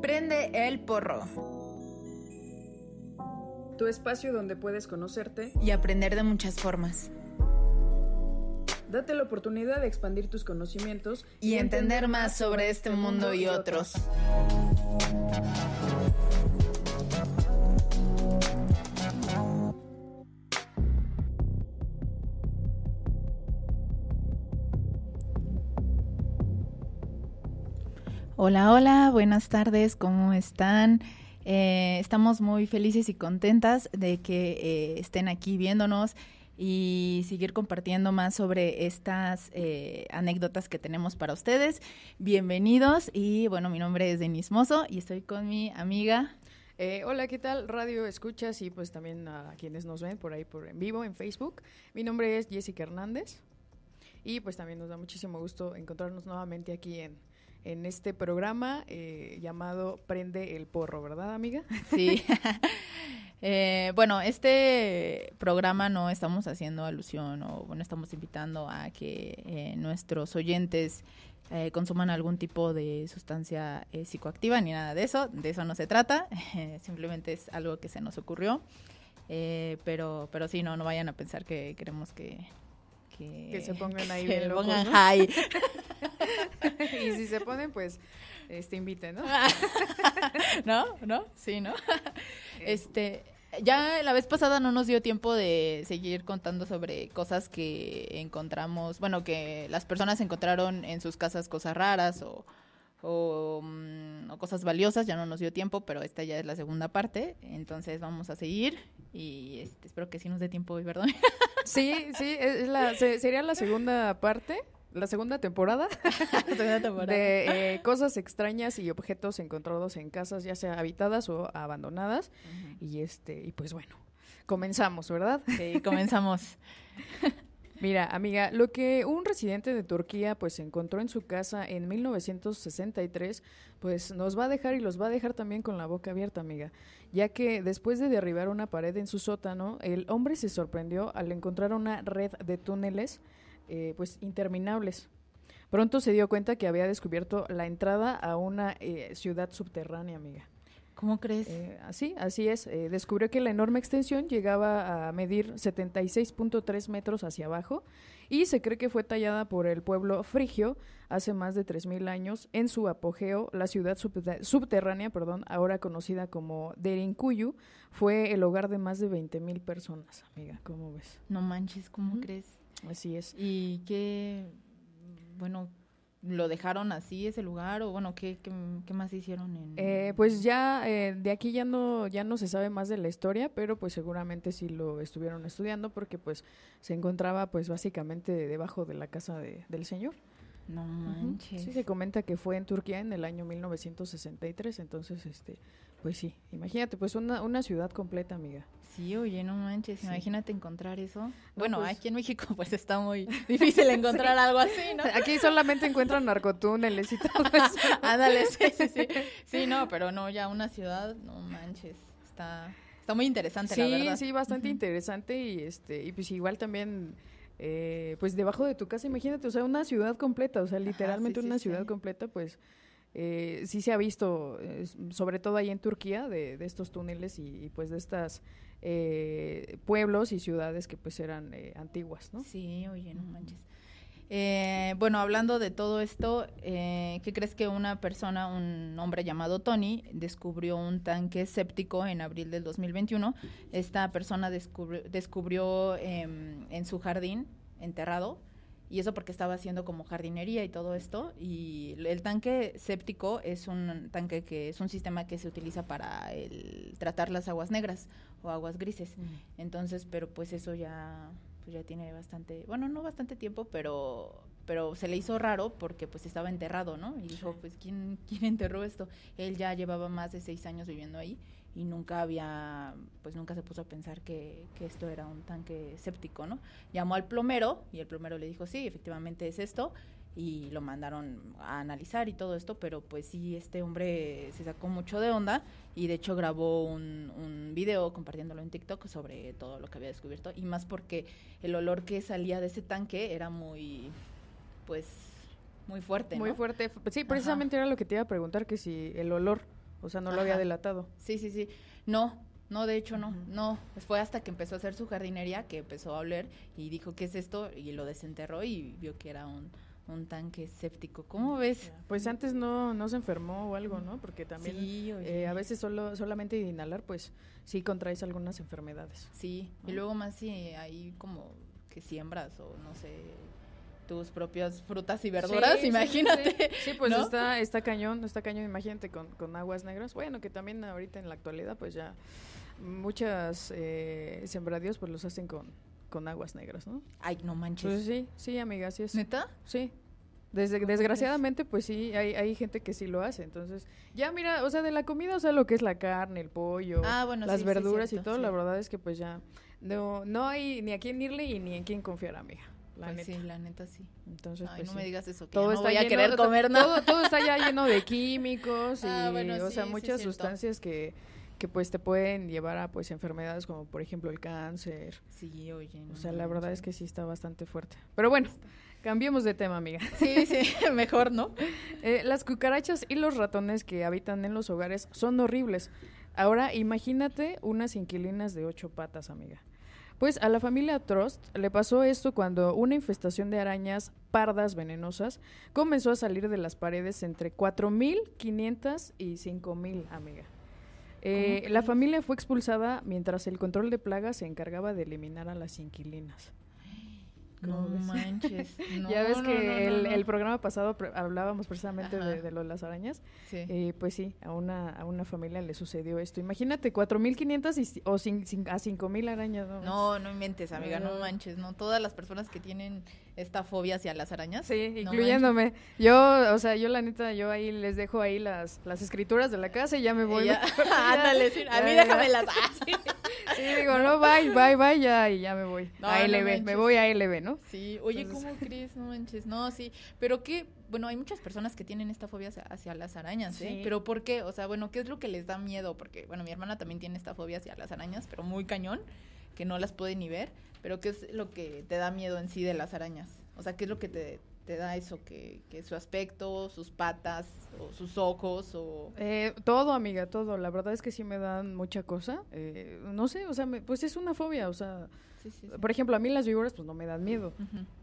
Prende el porro. Tu espacio donde puedes conocerte y aprender de muchas formas. Date la oportunidad de expandir tus conocimientos y, entender más sobre este mundo y otros. Hola, hola, buenas tardes, ¿cómo están? Eh, estamos muy felices y contentas de que eh, estén aquí viéndonos y seguir compartiendo más sobre estas eh, anécdotas que tenemos para ustedes. Bienvenidos y bueno, mi nombre es Denis Mozo y estoy con mi amiga. hola, ¿qué tal? Radio Escuchas y pues también a quienes nos ven por ahí por en vivo en Facebook. Mi nombre es Jessica Hernández y pues también nos da muchísimo gusto encontrarnos nuevamente aquí en en este programa eh, llamado Prende el Porro, ¿verdad, amiga? Sí. Eh, bueno, este programa no estamos haciendo alusión o no estamos invitando a que eh, nuestros oyentes consuman algún tipo de sustancia psicoactiva ni nada de eso, de eso no se trata, simplemente es algo que se nos ocurrió, pero, pero sí, no, no vayan a pensar que queremos que que, se pongan ahí que bien pongan high. y si se ponen, pues te este, inviten, ¿no? Ah. ¿No? ¿No? Sí, ¿no? este, ya la vez pasada no nos dio tiempo de seguir contando sobre cosas que encontramos, bueno, que las personas encontraron en sus casas cosas raras o Mm, o, cosas valiosas, ya no nos dio tiempo, pero esta ya es la segunda parte, entonces vamos a seguir y este, espero que sí nos dé tiempo hoy, perdón. Sí, sí, sería la segunda parte, la segunda temporada, de eh, cosas extrañas y objetos encontrados en casas, ya sea habitadas o abandonadas. Y este, y pues bueno, comenzamos, ¿verdad? Sí, comenzamos. Mira, amiga, lo que un residente de Turquía pues encontró en su casa en 1963, pues nos va a dejar y los va a dejar también con la boca abierta, amiga, ya que después de derribar una pared en su sótano, el hombre se sorprendió al encontrar una red de túneles eh, pues interminables. Pronto se dio cuenta que había descubierto la entrada a una eh, ciudad subterránea, amiga. ¿Cómo crees? Eh, así, así es. Eh, descubrió que la enorme extensión llegaba a medir 76.3 metros hacia abajo y se cree que fue tallada por el pueblo frigio hace más de 3.000 años en su apogeo. La ciudad subterránea, perdón, ahora conocida como Derinkuyu, fue el hogar de más de 20.000 personas, amiga. ¿Cómo ves? No manches, ¿cómo crees? Así es. Y qué, bueno, lo dejaron así ese lugar o bueno, ¿qué, qué, más hicieron? En... Eh, pues ya eh, de aquí ya no, ya no se sabe más de la historia, pero pues seguramente sí lo estuvieron estudiando porque pues se encontraba pues básicamente debajo de la casa del señor. No manches. Sí, se comenta que fue en Turquía en el año 1963, entonces, este, pues sí, imagínate, pues una, una ciudad completa, amiga. Sí, oye, no manches, imagínate encontrar eso. bueno, pues aquí en México pues está muy difícil encontrar algo así, ¿no? Aquí solamente encuentran narcotúneles y todo eso. Ándale, sí, sí, sí. Sí, no, pero no, ya una ciudad, no manches, está, está muy interesante, sí, la verdad. Sí, sí, bastante interesante y, este, y pues igual también eh, pues debajo de tu casa, imagínate, o sea, una ciudad completa, o sea, literalmente una ciudad completa, pues eh, sí se ha visto, eh, sobre todo ahí en Turquía, de, estos túneles y, pues de estas eh, pueblos y ciudades que pues eran antiguas, ¿no? Sí, oye, no manches. Eh, bueno, hablando de todo esto, eh, ¿qué crees que una persona, un hombre llamado Tony, descubrió un tanque séptico en abril del 2021? Esta persona descubrió em, en su jardín, enterrado, y eso porque estaba haciendo como jardinería y todo esto. Y el tanque séptico es un tanque que es un sistema que se utiliza para tratar las aguas negras o aguas grises. Mm. Entonces, pero pues eso ya pues ya tiene bastante, bueno, no bastante tiempo, pero pero se le hizo raro porque pues estaba enterrado, ¿no? Y dijo, pues ¿quién, quién enterró esto? Él ya llevaba más de seis años viviendo ahí y nunca había, pues nunca se puso a pensar que, que, esto era un tanque séptico, ¿no? Llamó al plomero y el plomero le dijo, sí, efectivamente es esto, y lo mandaron a analizar y todo esto, pero pues sí, este hombre se sacó mucho de onda y de hecho grabó un, un video compartiéndolo en TikTok sobre todo lo que había descubierto y más porque el olor que salía de ese tanque era muy, pues, muy fuerte. Muy fuerte, sí, precisamente era lo que te iba a preguntar, que si el olor, o sea, no lo había delatado. Sí, sí, sí, no, no, de hecho no, no. Fue hasta que empezó a hacer su jardinería que empezó a oler y dijo, ¿qué es esto? Y lo desenterró y vio que era un, un tanque séptico. ¿Cómo ves? Pues antes no, no se enfermó o algo, ¿no? Porque también eh, a veces solo, solamente de inhalar, pues sí contraes algunas enfermedades. Sí, y luego más si hay como que siembras o no sé tus propias frutas y verduras, imagínate. Sí, pues está, está cañón, está cañón, imagínate con, aguas negras. Bueno, que también ahorita en la actualidad pues ya muchas eh, sembradíos pues los hacen con con aguas negras, ¿no? Ay, no manches. Pues sí, sí, amiga, sí es. ¿Neta? Sí. Desde, desgraciadamente, pues sí, hay, hay gente que sí lo hace. Entonces, ya mira, o sea, de la comida, o sea, lo que es la carne, el pollo, ah, las verduras y todo, la verdad es que pues ya no, no hay ni a quién irle y ni en quién confiar, amiga. La pues sí, la neta sí. Entonces, pues no me digas eso, que todo está voy a querer comer nada. Todo, está ya lleno de químicos ah, y, o sea, muchas sustancias que que pues te pueden llevar a pues enfermedades como por ejemplo el cáncer. Sí, oye. o sea, la verdad es que sí está bastante fuerte. Pero bueno, cambiemos de tema, amiga. Sí, sí, mejor, ¿no? Eh, las cucarachas y los ratones que habitan en los hogares son horribles. Ahora imagínate unas inquilinas de ocho patas, amiga. Pues a la familia Trost le pasó esto cuando una infestación de arañas pardas venenosas comenzó a salir de las paredes entre 4.500 y 5.000, amiga. Eh, la familia fue expulsada mientras el control de plagas se encargaba de eliminar a las inquilinas. No manches. ya ves que el, programa pasado hablábamos precisamente de, las arañas. Eh, pues sí, a una, familia le sucedió esto. Imagínate, 4.500 o a 5.000 arañas. No, no, no inventes, amiga, no manches. no Todas las personas que tienen esta fobia hacia las arañas. Sí, incluyéndome. Yo, o sea, yo la neta, yo ahí les dejo ahí las, las escrituras de la casa y ya me voy. ándale, a mí déjamelas. Ah, sí. sí, digo, no, bye, bye, bye, ya, y ya me voy. a LB, me voy a LB, ¿no? Sí, oye, ¿cómo crees? No manches, no, sí, pero qué, bueno, hay muchas personas que tienen esta fobia hacia, las arañas, ¿eh? Sí. Pero ¿por qué? O sea, bueno, ¿qué es lo que les da miedo? Porque, bueno, mi hermana también tiene esta fobia hacia las arañas, pero muy cañón que no las puede ni ver, pero ¿qué es lo que te da miedo en sí de las arañas? O sea, ¿qué es lo que te, da eso? Que, que, su aspecto, sus patas, o sus ojos, o... Eh, todo, amiga, todo. La verdad es que sí me dan mucha cosa. Eh, no sé, o sea, pues es una fobia, o sea... Por ejemplo, a mí las víboras pues no me dan miedo,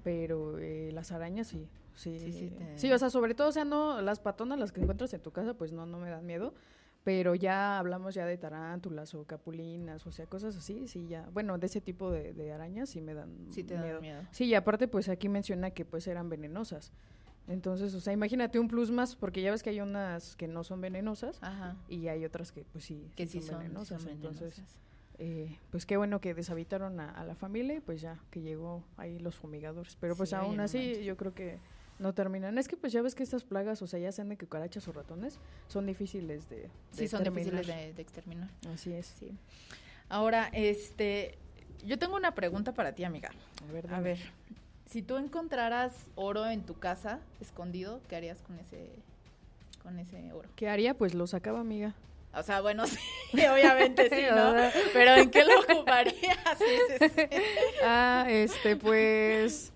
pero eh, las arañas sí. Sí, sí, sí, o sea, sobre todo, o sea, no, las patonas, las que encuentras en tu casa, pues no, no me dan miedo, pero ya hablamos ya de tarántulas o capulinas, o sea, cosas así, sí, ya. Bueno, de ese tipo de, arañas sí me dan sí miedo. Sí, y aparte, pues aquí menciona que pues eran venenosas. Entonces, o sea, imagínate un plus más, porque ya ves que hay unas que no son venenosas y hay otras que pues sí, que sí, son, venenosas. entonces, eh, pues qué bueno que deshabitaron a, la familia y pues ya que llegó ahí los fumigadores. Pero pues aún así yo creo que no terminan. Es que pues ya ves que estas plagas, o sea, ya sean de cucarachas o ratones, son difíciles de, exterminar. Sí, son difíciles de, exterminar. Así es. Sí. Ahora, este, yo tengo una pregunta para ti, amiga. A ver, Si tú encontraras oro en tu casa escondido, ¿qué harías con ese con ese oro? ¿Qué haría? Pues lo sacaba, amiga. O sea, bueno, sí, obviamente sí, ¿no? Pero ¿en qué lo ocuparías? Ah, este, pues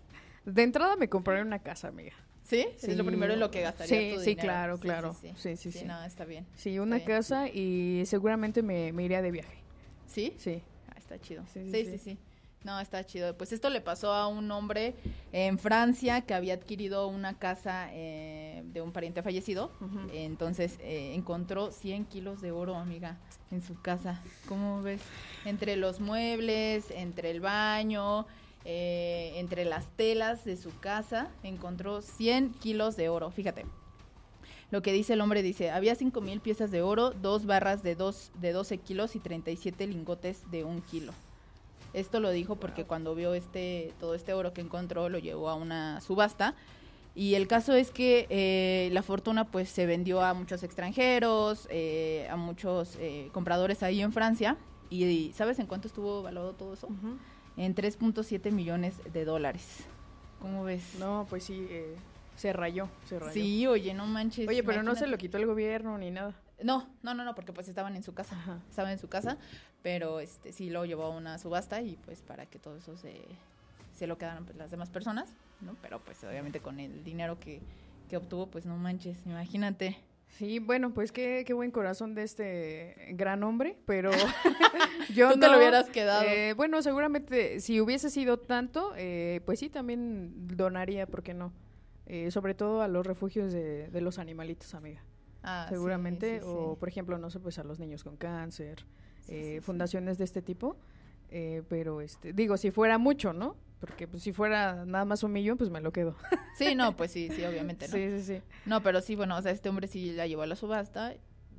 de entrada me compraré una casa, amiga. ¿Sí? ¿Sí? Es lo primero en lo que gastaría sí, sí, Claro, claro. Sí, sí, sí. no, está bien. Sí, una casa y seguramente me, iría de viaje. ¿Sí? Sí. Ah, está chido. sí, sí. sí. No, está chido. Pues esto le pasó a un hombre en Francia que había adquirido una casa eh, de un pariente fallecido. Entonces eh, encontró 100 kilos de oro, amiga, en su casa. ¿Cómo ves? Entre los muebles, entre el baño, eh, entre las telas de su casa, encontró 100 kilos de oro. Fíjate. Lo que dice el hombre dice, había 5.000 piezas de oro, dos barras de, dos, de 12 kilos y 37 lingotes de un kilo. Esto lo dijo porque cuando vio este, todo este oro que encontró lo llevó a una subasta. Y el caso es que eh, la fortuna pues se vendió a muchos extranjeros, eh, a muchos compradores ahí en Francia. Y, ¿sabes en cuánto estuvo valorado todo eso? en 3.7 millones de dólares. ¿Cómo ves? No, pues sí, eh, se rayó, se rayó. Sí, oye, no manches. Oye, pero no se lo quitó el gobierno ni nada. No, no, no, no, porque pues estaban en su casa, estaban en su casa, pero este sí lo llevó a una subasta y pues para que todo eso se, se lo quedaran pues, las demás personas, ¿no? Pero pues obviamente con el dinero que obtuvo, pues no manches, imagínate. Sí, bueno, pues qué, qué, buen corazón de este gran hombre, pero yo no te lo hubieras quedado. Eh, bueno, seguramente si hubiese sido tanto, eh, pues sí, también donaría, ¿por qué no? Eh, sobre todo a los refugios de, los animalitos, amiga. Ah, seguramente, sí, o por ejemplo, no sé, pues a los niños con cáncer, fundaciones de este tipo. pero este, digo, si fuera mucho, ¿no? Porque pues, si fuera nada más un millón, pues me lo quedo. Sí, no, pues sí, sí, obviamente no. Sí, sí, sí. No, pero sí, bueno, o sea, este hombre sí la llevó a la subasta,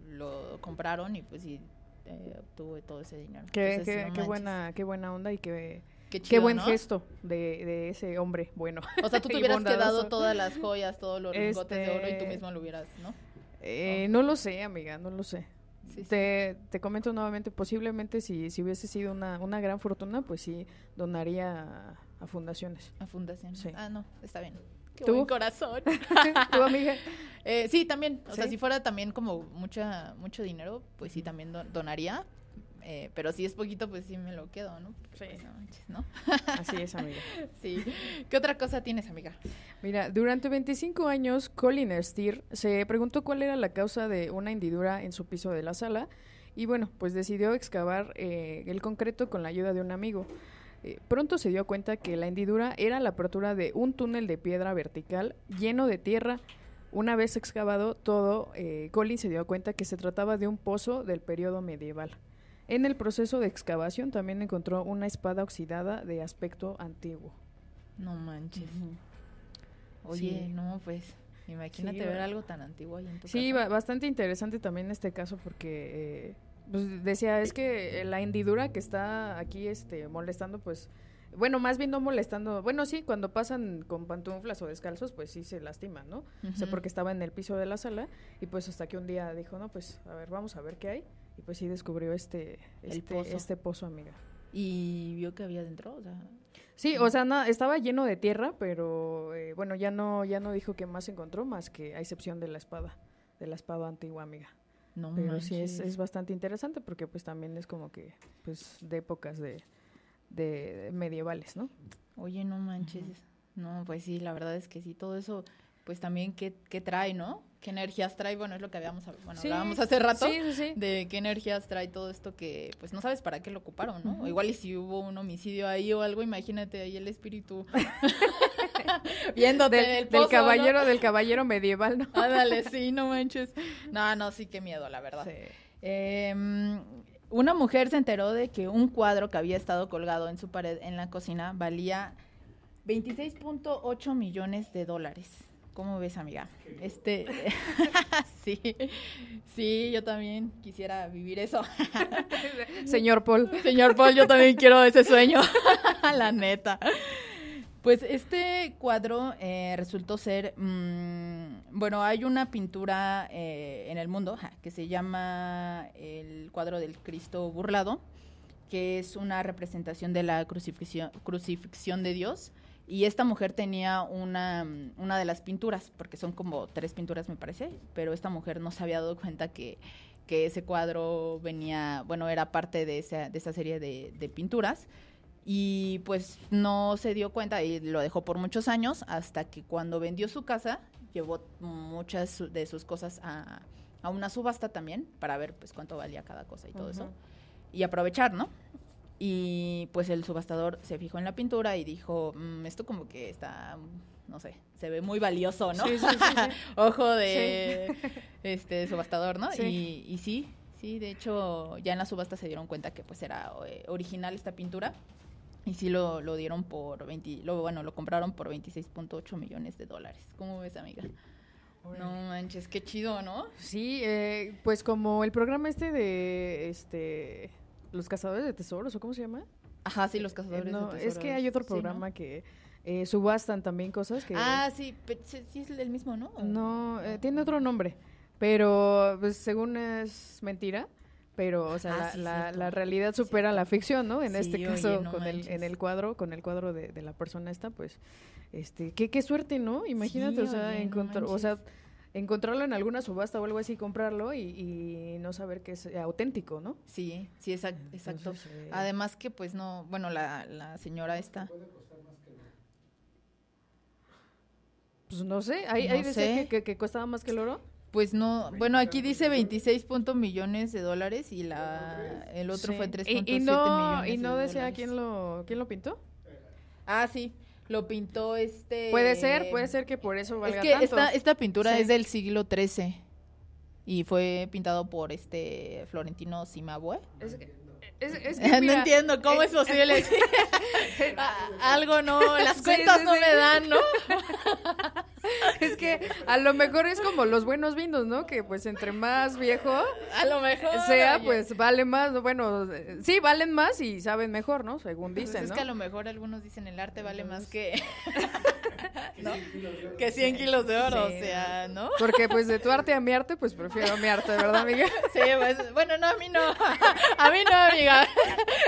lo compraron y pues sí eh, obtuvo todo ese dinero. Qué, qué, buena, qué buena onda y qué, qué, buen gesto de, de, ese hombre bueno. O sea, tú te hubieras quedado todas las joyas, todos los de oro y tú este, mismo lo hubieras, eh, ¿no? ¿no? lo sé, amiga, no lo sé. te, te, comento nuevamente, posiblemente si, si hubiese sido una, una gran fortuna, pues sí, donaría a fundaciones. A fundaciones. Sí. Ah, no, está bien. Qué corazón. ¿Tú, amiga? Eh, sí, también. O sea, si fuera también como mucha, mucho dinero, pues sí, también donaría. Eh, pero si es poquito, pues sí me lo quedo, ¿no? Sí. Pues, no, Así es, amiga. sí. ¿Qué otra cosa tienes, amiga? Mira, durante 25 años, Colin Steer se preguntó cuál era la causa de una hendidura en su piso de la sala y bueno, pues decidió excavar eh, el concreto con la ayuda de un amigo. Eh, pronto se dio cuenta que la hendidura era la apertura de un túnel de piedra vertical lleno de tierra. Una vez excavado todo, eh, se dio cuenta que se trataba de un pozo del periodo medieval. En el proceso de excavación también encontró una espada oxidada de aspecto antiguo. No manches. Oye, no, pues imagínate ver algo tan antiguo ahí en Sí, bastante interesante también este caso porque eh, pues decía, es que eh, la hendidura que está aquí este, molestando, pues, bueno, más bien no molestando, bueno, sí, cuando pasan con pantuflas o descalzos, pues sí se lastima ¿no? O sea, porque estaba en el piso de la sala y pues hasta que un día dijo, no, pues, a ver, vamos a ver qué hay. Y pues sí descubrió este, este, pozo. este pozo, amiga. ¿Y vio que había dentro? O sea, sí, o sea, estaba lleno de tierra, pero eh, bueno, ya no, ya no dijo que más encontró, más que a excepción de la espada, de la espada antigua, amiga. No Pero sí es, bastante interesante porque pues también es como que pues de épocas de, de medievales, ¿no? Oye, no manches. No, pues sí, la verdad es que sí, todo eso pues también qué, qué trae, ¿no? ¿Qué energías trae? Bueno, es lo que habíamos bueno, hablábamos hace rato de qué energías trae todo esto que pues no sabes para qué lo ocuparon, ¿no? Igual y si hubo un homicidio ahí o algo, imagínate ahí el espíritu Viendo del, caballero, del caballero medieval, ¿no? Ándale, sí, no manches. No, no, sí, qué miedo, la verdad. Em, una mujer se enteró de que un cuadro que había estado colgado en su pared en la cocina valía 26.8 millones de dólares. ¿Cómo ves, amiga? Este, sí, sí, yo también quisiera vivir eso. Señor Paul. Señor Paul, yo también quiero ese sueño, la neta. Pues este cuadro eh, resultó ser, mm, bueno, hay una pintura eh, en el mundo que se llama el cuadro del Cristo burlado, que es una representación de la crucifixión, de Dios. Y esta mujer tenía mm, una, de las pinturas, porque son como tres pinturas me parece, pero esta mujer no se había dado cuenta que, que ese cuadro venía, bueno, era parte de esa, serie de pinturas y pues no se dio cuenta y lo dejó por muchos años hasta que cuando vendió su casa llevó muchas de sus cosas a, una subasta también para ver pues cuánto valía cada cosa y todo eso y aprovechar, ¿no? Y pues el subastador se fijó en la pintura y dijo, mm, esto como que está, no sé, se ve muy valioso, ¿no? Ojo de este subastador, ¿no? Y, y sí, sí, de hecho ya en la subasta se dieron cuenta que pues era eh, original esta pintura y sí lo, dieron por 20, lo, bueno, lo compraron por 26.8 millones de dólares. ¿Cómo ves, amiga? No manches, qué chido, ¿no? Sí, eh, pues como el programa este de este los cazadores de tesoros, ¿o cómo se llama? Ajá, sí, los cazadores eh, de tesoros. Es que hay otro programa que eh, subastan también cosas que... Ah, sí, sí es el mismo, ¿no? No, tiene otro nombre, pero pues, según es mentira pero o sea, ah, la, la, realidad supera la ficción, ¿no? En este caso, con el, en el cuadro, con el cuadro de, la persona esta, pues, este, qué, suerte, ¿no? Imagínate, o sea, encontrar, o sea, encontrarlo en alguna subasta o algo así, comprarlo y, no saber que es eh, auténtico, ¿no? Sí, sí, exacto. Eh, Además que, pues, no, bueno, la, señora esta... Pues no sé, ahí, no sé. ¿hay que, que, que costaba más que el oro. Pues no, bueno, aquí dice 26 millones de dólares y la el otro fue 3.7 y, y no, millones. ¿Y no decía quién lo quién lo pintó? Ah, sí, lo pintó este Puede ser, puede ser que por eso valga Es que Esta, esta pintura es del siglo XIII y fue pintado por este Florentino Cimabue. no entiendo cómo eh, es posible. Algo no, las cuentas no me dan, ¿no? es que a lo mejor es como los buenos vinos, ¿no? Que pues entre más viejo sea, pues vale más, bueno, sí, valen más y saben mejor, ¿no? Según pues dicen, es que a lo mejor algunos dicen el arte vale más que ¿no? que 100 kilos de oro, o sea, ¿no? Porque pues de tu arte a mi arte, pues prefiero mi arte, ¿verdad, amiga? Sí, pues, bueno, no, a mí no, a mí no, amiga.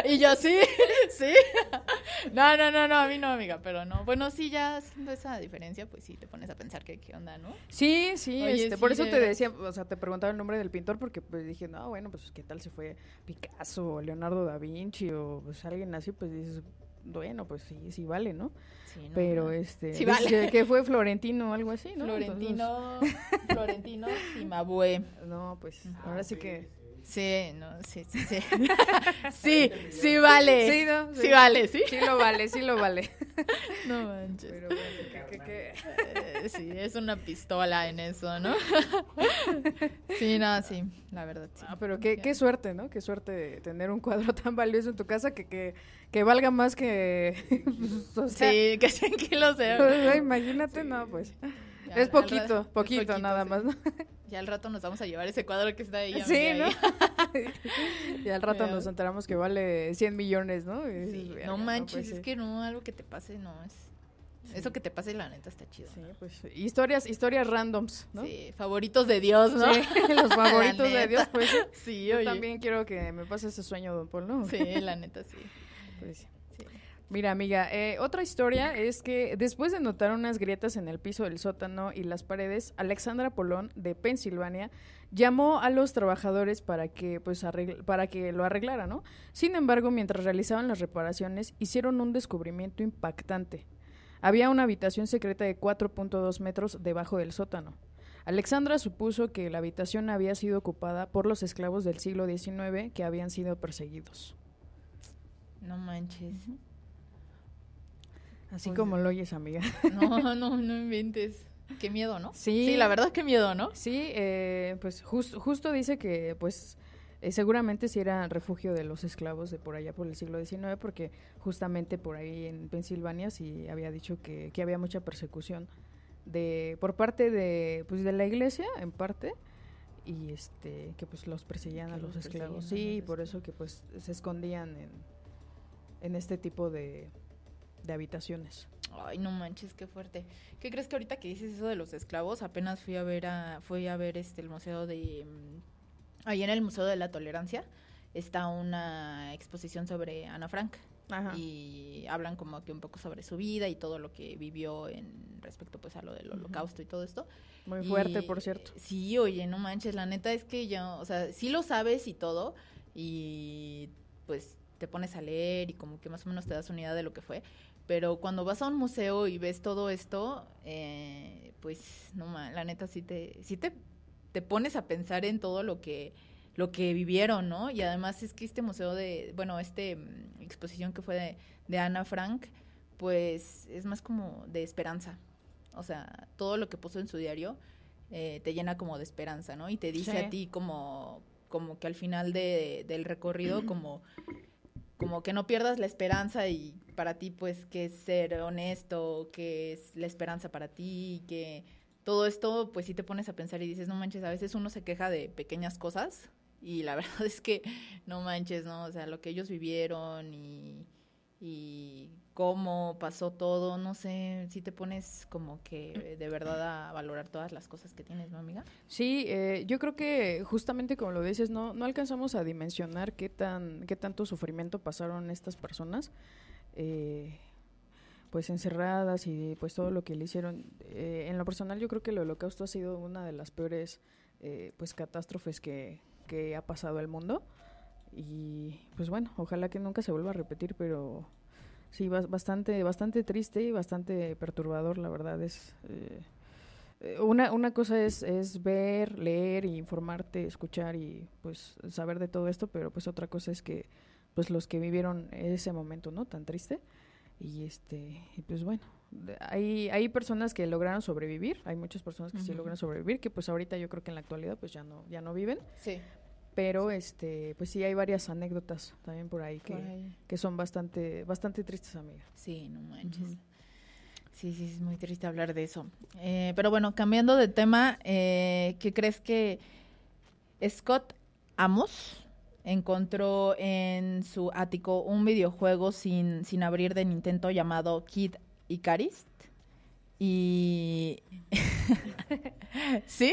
Y yo sí, sí. No, no, no, no, a mí no, amiga, pero no. Bueno, sí, ya haciendo esa diferencia, pues sí, te pones a pensar que qué onda, ¿no? Sí, sí, este, por eso te decía, o sea, te preguntaba el nombre del pintor porque pues dije, no, bueno, pues qué tal se fue Picasso o Leonardo da Vinci o pues alguien así, pues dices, bueno, pues sí, sí vale, ¿no? Pero este, que fue Florentino o algo así, ¿no? Florentino, Florentino y Mabue No, pues ahora sí que Sí, no, sí, sí, sí. sí, sí vale. Sí, sí. vale, sí. Sí lo vale, sí lo vale. No manches. Eh, sí, es una pistola en eso, ¿no? Sí, no, sí, la verdad. Sí. Ah, pero qué, qué suerte, ¿no? Qué suerte de tener un cuadro tan valioso en tu casa que, que, que valga más que... o sí, que 100 kilos de... Imagínate, no, pues. es, poquito, poquito, nada más, ¿no? Ya al rato nos vamos a llevar ese cuadro que está ahí. Sí, ¿no? ya al rato nos enteramos que vale 100 millones, ¿no? no pues manches, es que no, algo que te pase no es... Eso que te pase, la neta, está chido. Sí, pues historias, historias randoms, ¿no? Sí, favoritos de Dios, ¿no? los favoritos de Dios, pues. Sí, Yo también quiero que me pase ese sueño, don Paul, Sí, la neta, sí. Pues Mira, amiga, eh, otra historia es que después de notar unas grietas en el piso del sótano y las paredes, Alexandra Polón de Pensilvania llamó a los trabajadores para que, pues, para que lo arreglara, ¿no? Sin embargo, mientras realizaban las reparaciones, hicieron un descubrimiento impactante. Había una habitación secreta de 4.2 metros debajo del sótano. Alexandra supuso que la habitación había sido ocupada por los esclavos del siglo XIX que habían sido perseguidos. No manches. Así como lo oyes, amiga. No, no, no inventes. Qué miedo, ¿no? Sí. la verdad es que miedo, ¿no? Sí, eh, pues justo dice que, pues, eh, seguramente si sí era refugio de los esclavos de por allá por el siglo XIX, porque justamente por ahí en Pensilvania sí había dicho que, que había mucha persecución de por parte de, pues, de la iglesia, en parte, y este que pues los perseguían a los, esclavos. Sí, y por eso que pues se escondían en este tipo de de habitaciones. Ay, no manches, qué fuerte. ¿Qué crees que ahorita que dices eso de los esclavos? Apenas fui a ver a, fui a ver este el museo de mm, ahí en el Museo de la Tolerancia está una exposición sobre Ana Frank. y hablan como que un poco sobre su vida y todo lo que vivió en respecto pues a lo del holocausto y todo esto. Muy fuerte, por cierto. Sí, oye, no manches, la neta es que ya o sea, si lo sabes y todo y pues te pones a leer y como que más o menos te das una idea de lo que fue, pero cuando vas a un museo y ves todo esto, eh, pues no la neta sí te, sí te, pones a pensar en todo lo que, lo que vivieron, ¿no? Y además es que este museo de, bueno, esta mm, exposición que fue de, Ana Frank, pues es más como de esperanza. O sea, todo lo que puso en su diario eh, te llena como de esperanza, ¿no? Y te dice a ti como, como que al final del recorrido, como como que no pierdas la esperanza y para ti pues que es ser honesto, que es la esperanza para ti, que todo esto pues si te pones a pensar y dices, no manches, a veces uno se queja de pequeñas cosas y la verdad es que no manches, ¿no? O sea, lo que ellos vivieron y y cómo pasó todo, no sé, si te pones como que de verdad a valorar todas las cosas que tienes, ¿no, amiga? Sí, eh, yo creo que justamente como lo dices, no, no alcanzamos a dimensionar qué, tan, qué tanto sufrimiento pasaron estas personas, eh, pues encerradas y pues todo lo que le hicieron. Eh, en lo personal yo creo que el holocausto ha sido una de las peores pues catástrofes que, que ha pasado el mundo. Y pues bueno, ojalá que nunca se vuelva a repetir, pero sí, bastante, bastante triste y bastante perturbador, la verdad. Es eh, eh, una, una cosa es, ver, leer informarte, escuchar y pues saber de todo esto, pero pues otra cosa es que pues los que vivieron ese momento, ¿no? Tan triste. Y este, y pues bueno, hay, hay personas que lograron sobrevivir, hay muchas personas que sí logran sobrevivir, que pues ahorita yo creo que en la actualidad pues ya no, ya no viven. Sí pero este pues sí hay varias anécdotas también por ahí que, son bastante bastante tristes amiga sí no manches sí sí es muy triste hablar de eso eh, pero bueno cambiando de tema eh, qué crees que Scott Amos encontró en su ático un videojuego sin sin abrir de Nintendo llamado Kid Icarist y sí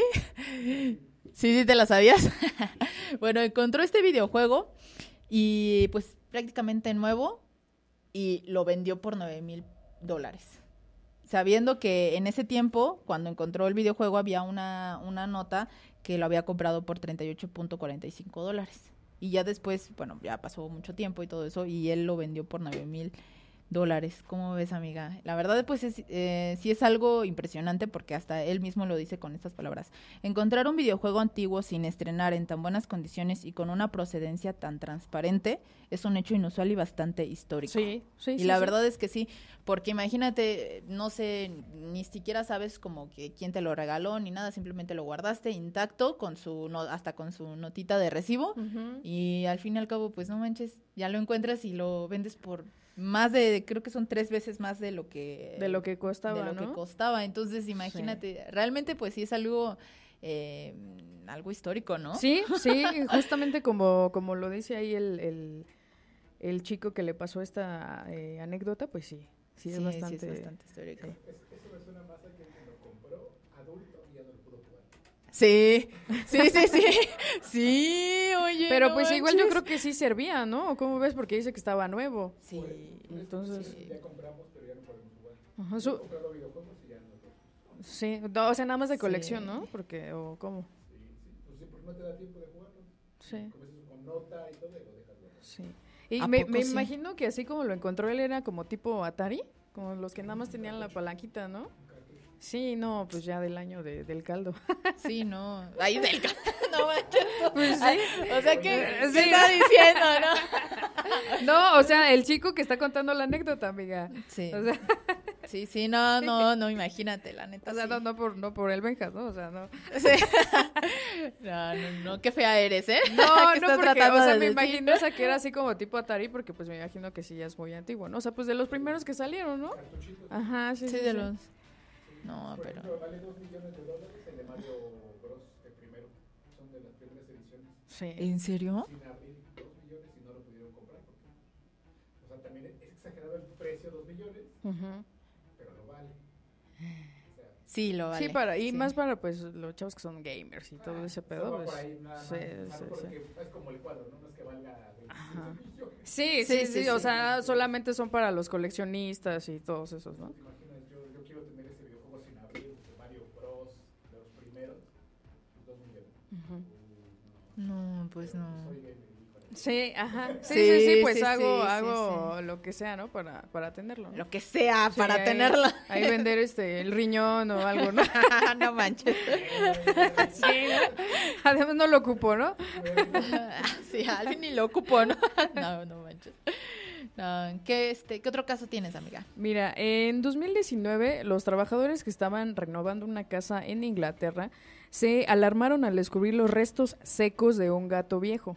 Sí, sí, te la sabías. bueno, encontró este videojuego y pues prácticamente nuevo y lo vendió por 9 mil dólares. Sabiendo que en ese tiempo, cuando encontró el videojuego, había una, una nota que lo había comprado por 38.45 dólares. Y ya después, bueno, ya pasó mucho tiempo y todo eso, y él lo vendió por 9 mil dólares dólares. ¿Cómo ves, amiga? La verdad, pues es, eh, sí es algo impresionante porque hasta él mismo lo dice con estas palabras. Encontrar un videojuego antiguo sin estrenar en tan buenas condiciones y con una procedencia tan transparente es un hecho inusual y bastante histórico. Sí, sí. Y la verdad es que sí, porque imagínate, no sé, ni siquiera sabes como que quién te lo regaló ni nada, simplemente lo guardaste intacto con su hasta con su notita de recibo y al fin y al cabo, pues no manches, ya lo encuentras y lo vendes por más de, creo que son tres veces más de lo que... De lo que costaba, De lo que costaba. Entonces, imagínate, realmente pues sí es algo... Eh, algo histórico, ¿no? Sí, sí, justamente como, como lo dice ahí el, el, chico que le pasó esta eh, anécdota, pues sí, sí, es bastante, histórico. Sí, sí, sí, sí. Sí, oye. Pero pues igual yo creo que sí servía, ¿no? ¿Cómo ves? Porque dice que estaba nuevo. Sí. Pues, pues, entonces. Ya compramos, pero ya no podemos jugar. Ajá, Sí, o sea, nada más de colección, ¿no? Porque, o cómo. Sí, sí, pues porque no te da tiempo de jugarlo. Sí. Con nota y todo, Sí. Y me, imagino que así como lo encontró él era como tipo Atari, como los que nada más tenían la palanquita, ¿no? Sí, no, pues ya del año de, del caldo. Sí, no. Ahí del caldo. No manches. Pues sí. Ah, o sea, que eh, se está diciendo, no? No, o sea, el chico que está contando la anécdota, amiga. Sí. Sí, sí, no, no, no, imagínate, la neta. O sea, no, no por, no por el Benjas, ¿no? O sea, no. No, no, no, qué fea eres, ¿eh? No, no, porque, o sea, me imagino esa que era así como tipo Atari, porque pues me imagino que sí ya es muy antiguo, ¿no? O sea, pues de los primeros que salieron, ¿no? Ajá, sí. Sí, sí de los. No, Por pero. Ejemplo, vale 2 millones de dólares el de Mario Bros. el primero. Son de las primeras ediciones. Sí. ¿En serio? Sin abrir 2 millones y no lo pudieron comprar. Porque, o sea, también es exagerado el precio, 2 millones. Uh Pero lo vale. sí, lo vale. Sí, para, y más para pues los chavos que son gamers y ah, todo ese pedo. Pues, por ahí, nada, sí, sí, porque es como el cuadro, ¿no? es que valga Sí, sí, sí, o sea, solamente son para los coleccionistas y todos esos, ¿no? No, pues no. Sí, ajá. Sí, sí, sí, pues hago, hago lo que sea, ¿no? Para, para tenerlo. Lo que sea, para ahí, tenerlo. Ahí vender este, el riñón o algo, ¿no? no manches. Sí. Además no lo ocupo, ¿no? sí, alguien ni lo ocupo, ¿no? no, no manches. Ah, ¿qué, este, ¿Qué otro caso tienes, amiga? Mira, en 2019 los trabajadores que estaban renovando una casa en Inglaterra se alarmaron al descubrir los restos secos de un gato viejo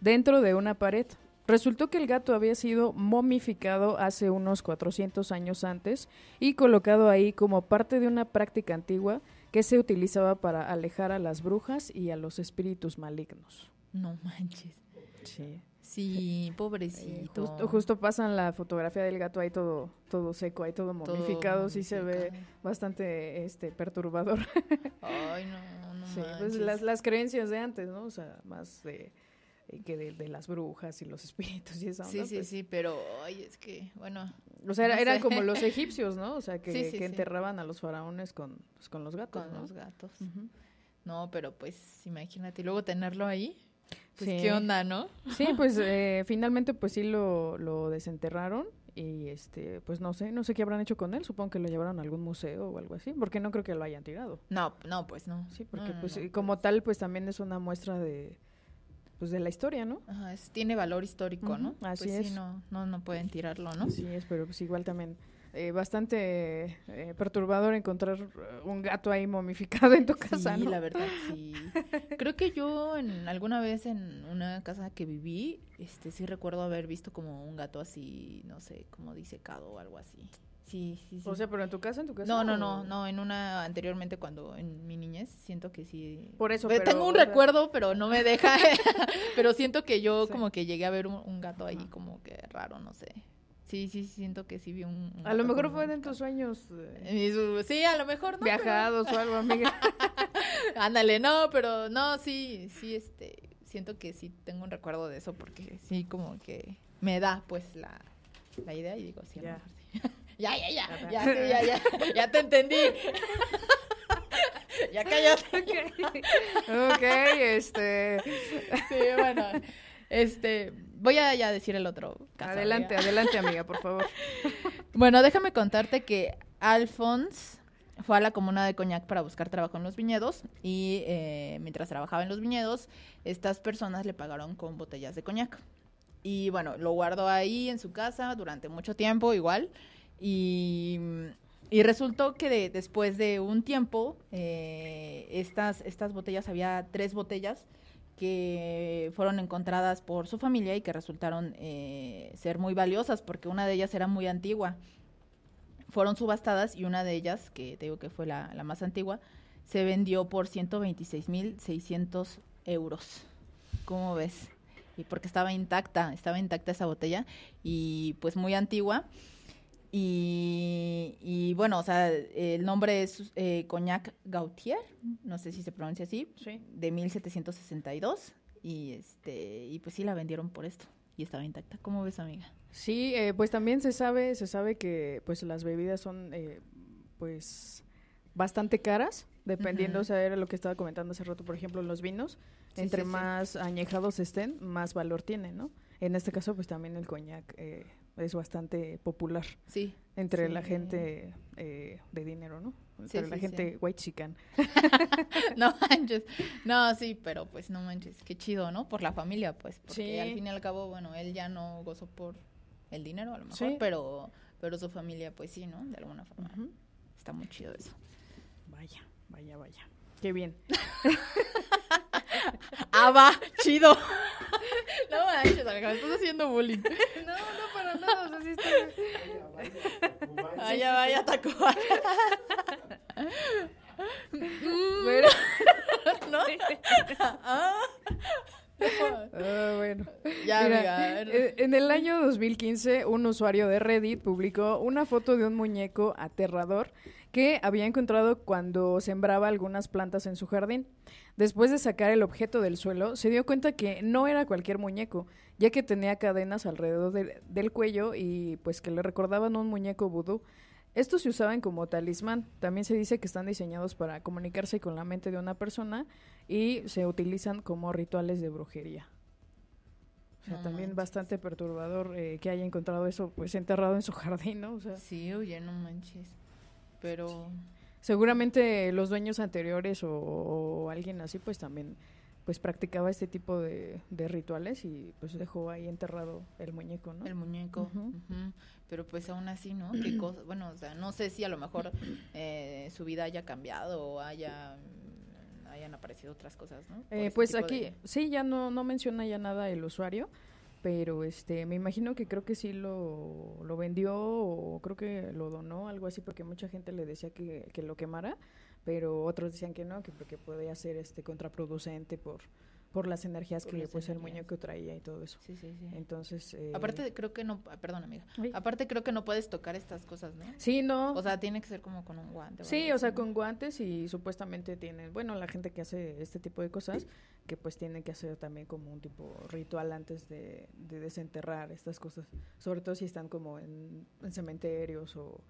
dentro de una pared. Resultó que el gato había sido momificado hace unos 400 años antes y colocado ahí como parte de una práctica antigua que se utilizaba para alejar a las brujas y a los espíritus malignos. No manches. Sí. Sí, eh, pobrecito. Justo, pasan la fotografía del gato ahí todo, todo seco, ahí todo momificado, sí se ve bastante este perturbador. Ay, no, no. pues las, creencias de antes, ¿no? O sea, más de eh, que de, las brujas y los espíritus y esa onda, Sí, sí, pues sí, pero ay, es que, bueno. O sea, era, eran como los egipcios, ¿no? O sea, que, enterraban a los faraones con, pues, los gatos. Con los gatos. No, pero pues imagínate, luego tenerlo ahí pues qué onda, ¿no? Sí, pues eh, finalmente pues sí lo, lo desenterraron y este pues no sé no sé qué habrán hecho con él supongo que lo llevaron a algún museo o algo así porque no creo que lo hayan tirado no no pues no sí porque pues, pues como tal pues también es una muestra de pues de la historia no Ajá, tiene valor histórico no así pues, es. sí no no no pueden tirarlo no sí es pero pues igual también eh, bastante eh, perturbador encontrar eh, un gato ahí momificado en tu casa, sí, la verdad, sí. Creo que yo en alguna vez en una casa que viví, este sí recuerdo haber visto como un gato así, no sé, como disecado o algo así. Sí, sí, sí. O sea, pero en tu casa, en tu casa. No, no, no, no, en una anteriormente cuando en mi niñez siento que sí. Por eso. Pero, tengo un recuerdo, pero no me deja. pero siento que yo como que llegué a ver un gato ahí como que raro, no sé. Sí, sí, siento que sí vi un... a lo mejor fue en tus sueños. Eh, sí, a lo mejor no. Viajados o algo, amiga. Ándale, no, pero no, sí, sí, este, siento que sí tengo un recuerdo de eso porque sí, como que me da pues la, la idea y digo, sí, a lo mejor sí. ya, ya, ya, ya, sí, ya, ya, ya te entendí. ya callaste. Okay. ok, este. sí, bueno, este voy a ya decir el otro caso. Adelante, adelante, amiga, por favor. bueno, déjame contarte que Alphonse fue a la comuna de Coñac para buscar trabajo en los viñedos y eh, mientras trabajaba en los viñedos, estas personas le pagaron con botellas de coñac. Y bueno, lo guardó ahí en su casa durante mucho tiempo igual y, resultó que después de un tiempo, eh, estas, estas botellas, había tres botellas que fueron encontradas por su familia y que resultaron eh, ser muy valiosas porque una de ellas era muy antigua. Fueron subastadas y una de ellas, que te digo que fue la, la más antigua, se vendió por 126.600 euros. ¿Cómo ves? Y porque estaba intacta, estaba intacta esa botella y pues muy antigua. Y, bueno, o sea, el nombre es eh, Cognac Gautier, no sé si se pronuncia así, de 1762. Y, este, y pues sí, la vendieron por esto y estaba intacta. ¿Cómo ves, amiga? Sí, eh, pues también se sabe, se sabe que pues las bebidas son eh, pues bastante caras, dependiendo, o sea, era lo que estaba comentando hace rato, por ejemplo, los vinos, entre más añejados estén, más valor tienen, ¿no? En este caso, pues también el coñac eh, es bastante popular sí, entre la gente eh, de dinero, ¿no? Entre la gente white chican. no manches. No, sí, pero pues no manches. Qué chido, ¿no? Por la familia, pues. Porque al fin y al cabo, bueno, él ya no gozó por el dinero, a lo mejor, pero, pero su familia, pues sí, ¿no? De alguna forma. Está muy chido eso. Vaya, vaya, vaya. Qué bien. ah, va, chido. No manches, estás haciendo bullying. no vaya, ¿No? Ah, bueno. Ya, eh, en el año 2015, un usuario de Reddit publicó una foto de un muñeco aterrador que había encontrado cuando sembraba algunas plantas en su jardín. Después de sacar el objeto del suelo, se dio cuenta que no era cualquier muñeco, ya que tenía cadenas alrededor del cuello y pues que le recordaban un muñeco vudú. Estos se usaban como talismán. También se dice que están diseñados para comunicarse con la mente de una persona y se utilizan como rituales de brujería. O sea, también bastante perturbador eh, que haya encontrado eso pues enterrado en su jardín, ¿no? sí, oye, no manches. Pero... Seguramente los dueños anteriores o, alguien así pues también pues practicaba este tipo de, de, rituales y pues dejó ahí enterrado el muñeco, ¿no? El muñeco, pero pues aún así, ¿no? Bueno, no sé si a lo mejor eh, su vida haya cambiado o haya hayan aparecido otras cosas, ¿no? Eh, este pues aquí, sí, ya no, no menciona ya nada el usuario, pero este, me imagino que creo que sí lo, vendió o creo que lo donó, algo así, porque mucha gente le decía que, que lo quemara pero otros decían que no, que porque podía ser este contraproducente por por las energías que le el muñeco traía y todo eso. Sí, sí, sí. Entonces, eh, aparte creo que no, ah, perdón, amiga. Aparte creo que no puedes tocar estas cosas, ¿no? Sí, no. O sea, tiene que ser como con un guante. Sí, o sea, con guantes y supuestamente tienen, bueno, la gente que hace este tipo de cosas que pues tienen que hacer también como un tipo ritual antes de, desenterrar estas cosas, sobre todo si están como en cementerios o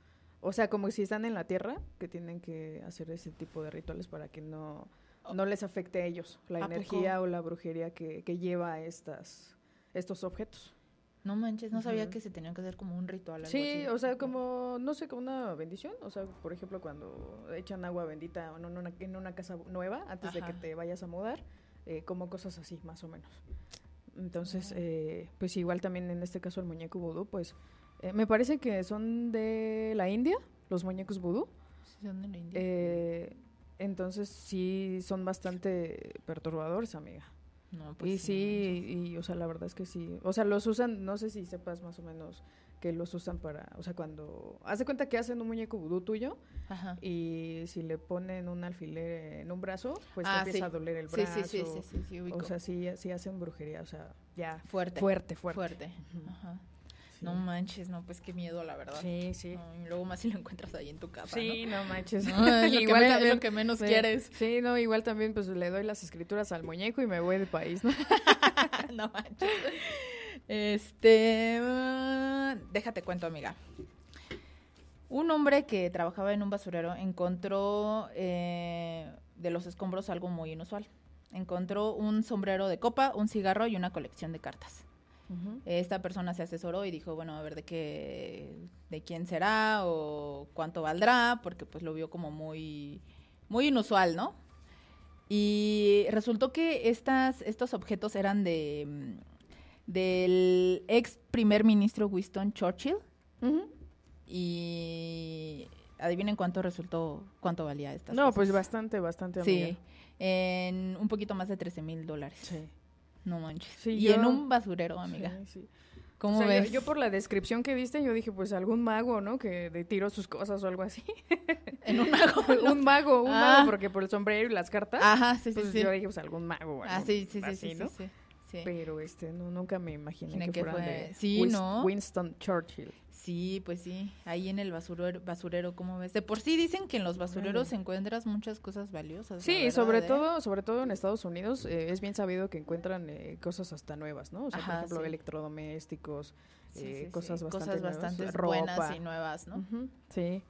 o sea, como si están en la tierra, que tienen que hacer ese tipo de rituales para que no, oh. no les afecte a ellos la energía o la brujería que, lleva estas, estos objetos. No manches, no sabía que se tenían que hacer como un ritual. sí, o sea, como, no sé, como una bendición. O sea, por ejemplo, cuando echan agua bendita en una, en una casa nueva, antes de que te vayas a mudar, eh, como cosas así, más o menos. Entonces, eh, pues igual también en este caso el muñeco vudú, pues eh, me parece que son de la India, los muñecos vudú. son de la India. Eh, entonces sí son bastante perturbadores, amiga. No, pues y sí, y, o sea, la verdad es que sí. O sea, los usan, no sé si sepas más o menos que los usan para, o sea, cuando, haz de cuenta que hacen un muñeco vudú tuyo y si le ponen un alfiler en un brazo, pues te ah, empieza a doler el brazo. Sí, sí, sí, sí, sí, O sea, sí, hacen brujería, o sea, ya. Fuerte. Fuerte, fuerte. Fuerte. Ajá. No manches, no, pues qué miedo, la verdad. Sí, sí. luego más si lo encuentras ahí en tu casa. Sí, no, manches. No, igual también, lo que menos quieres. Sí, no, igual también pues le doy las escrituras al muñeco y me voy del país, ¿no? no manches. Este, mm, déjate cuento, amiga. Un hombre que trabajaba en un basurero encontró eh, de los escombros algo muy inusual. Encontró un sombrero de copa, un cigarro y una colección de cartas. Esta persona se asesoró y dijo, bueno, a ver de qué, de quién será o cuánto valdrá, porque pues lo vio como muy, muy inusual, ¿no? Y resultó que estas, estos objetos eran de mm, del ex primer ministro Winston Churchill. Y adivinen cuánto resultó, cuánto valía esta. No, pues bastante, bastante. Sí, en un poquito más de 13 mil dólares. Sí. No manches. y en un basurero, amiga. Sí, ¿Cómo ves? Yo, por la descripción que viste, yo dije, pues algún mago, ¿no? Que de tiro sus cosas o algo así. ¿En un mago? un mago, un mago, ah. porque por el sombrero y las cartas. Ajá, sí, sí, pues sí. Yo dije, pues algún mago. Algún, ah, sí, sí, sí, sí, sí. Pero este, nunca me imaginé, que, fuera Winston Churchill. Sí, pues sí, ahí en el basurero, basurero, ¿cómo ves? De por sí dicen que en los basureros encuentras muchas cosas valiosas. Sí, sobre ¿eh? todo, sobre todo en Estados Unidos eh, es bien sabido que encuentran eh, cosas hasta nuevas, ¿no? O sea, por ejemplo, electrodomésticos, cosas bastante, cosas buenas y nuevas, ¿no? sí.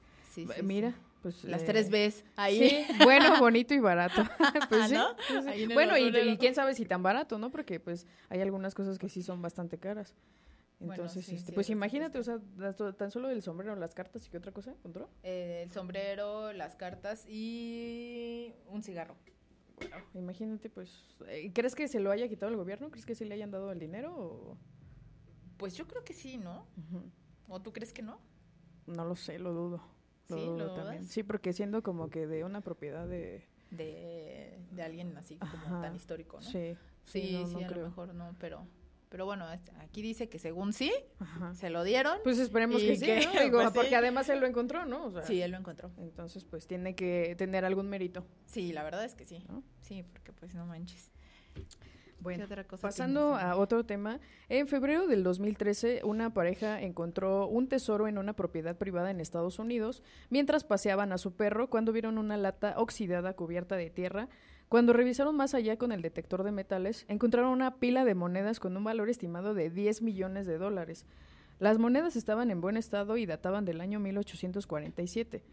Mira, pues, las eh, tres Bs. Ahí. Bueno, bonito y barato. Pues ah, pues bueno, y, quién sabe si tan barato, ¿no? Porque pues hay algunas cosas que sí son bastante caras. Entonces, este, pues imagínate, o sea, tan solo el sombrero, las cartas y qué otra cosa encontró. Eh, el sombrero, las cartas y un cigarro. imagínate, pues, eh, ¿crees que se lo haya quitado el gobierno? ¿Crees que sí le hayan dado el dinero? Pues yo creo que sí, ¿no? ¿O tú crees que no? No lo sé, lo dudo. Sí, porque siendo como que de una propiedad de... De, alguien así como tan histórico, ¿no? Sí. Sí, a lo mejor no, pero... Pero bueno, este, aquí dice que según sí, se lo dieron. Pues esperemos que pues sí, porque además él lo encontró, ¿no? sí, él lo encontró. Entonces, pues tiene que tener algún mérito. Sí, la verdad es que sí. Sí, porque pues no manches pasando a otro tema, en febrero del 2013 una pareja encontró un tesoro en una propiedad privada en Estados Unidos mientras paseaban a su perro cuando vieron una lata oxidada cubierta de tierra. Cuando revisaron más allá con el detector de metales, encontraron una pila de monedas con un valor estimado de 10 millones de dólares. Las monedas estaban en buen estado y databan del año 1847.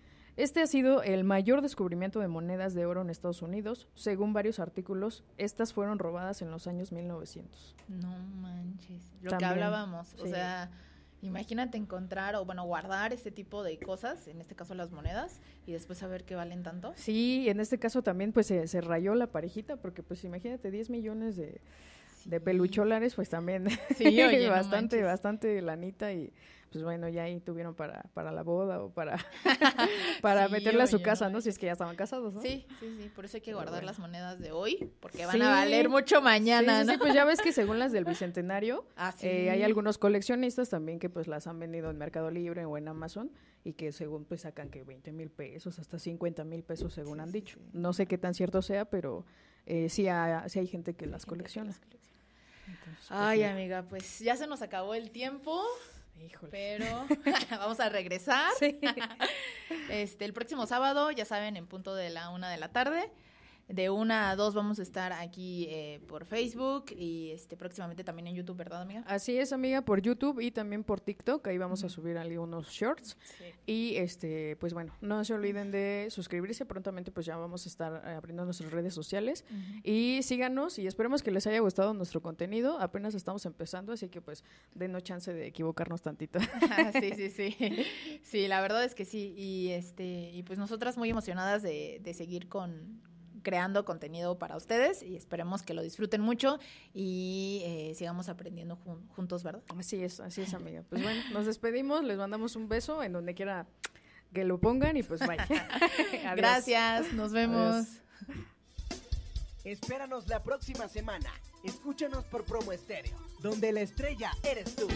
Este ha sido el mayor descubrimiento de monedas de oro en Estados Unidos. Según varios artículos, estas fueron robadas en los años 1900. No manches. Lo que hablábamos, o sea, imagínate encontrar o bueno, guardar este tipo de cosas, en este caso las monedas, y después saber que valen tanto. Sí, en este caso también pues se, rayó la parejita, porque pues imagínate 10 millones de, pelucholares, pues también sí, oye, bastante, bastante lanita y pues bueno, ya ahí tuvieron para, para la boda o para, para meterla a su casa, no. Si es que ya estaban casados, ¿no? Sí, sí, sí, por eso hay que guardar las monedas de hoy, porque van a valer mucho mañana, sí, ¿no? pues ya ves que según las del Bicentenario, eh, hay algunos coleccionistas también que pues las han vendido en Mercado Libre o en Amazon y que según pues sacan que 20 mil pesos, hasta 50 mil pesos según han dicho. No sé qué tan cierto sea, pero eh, sí, sí, hay gente que las colecciona. Pues, Ay, amiga, pues ya se nos acabó el tiempo. Pero vamos a regresar. este, el próximo sábado, ya saben, en punto de la una de la tarde de una a dos vamos a estar aquí eh, por Facebook y este próximamente también en YouTube, ¿verdad, amiga? Así es, amiga, por YouTube y también por TikTok. Ahí vamos a subir algunos shorts. Y este, pues bueno, no se olviden de suscribirse. Prontamente, pues ya vamos a estar abriendo nuestras redes sociales. Y síganos y esperemos que les haya gustado nuestro contenido. Apenas estamos empezando, así que pues denos chance de equivocarnos tantito. sí, sí, sí. Sí, la verdad es que sí. Y este, y pues nosotras muy emocionadas de, de seguir con creando contenido para ustedes y esperemos que lo disfruten mucho y eh, sigamos aprendiendo juntos, ¿verdad? Así es, así es, amiga. Pues bueno, nos despedimos, les mandamos un beso en donde quiera que lo pongan y pues vaya. Gracias, nos vemos. Espéranos la próxima semana. Escúchanos por Promo Estéreo, donde la estrella eres tú.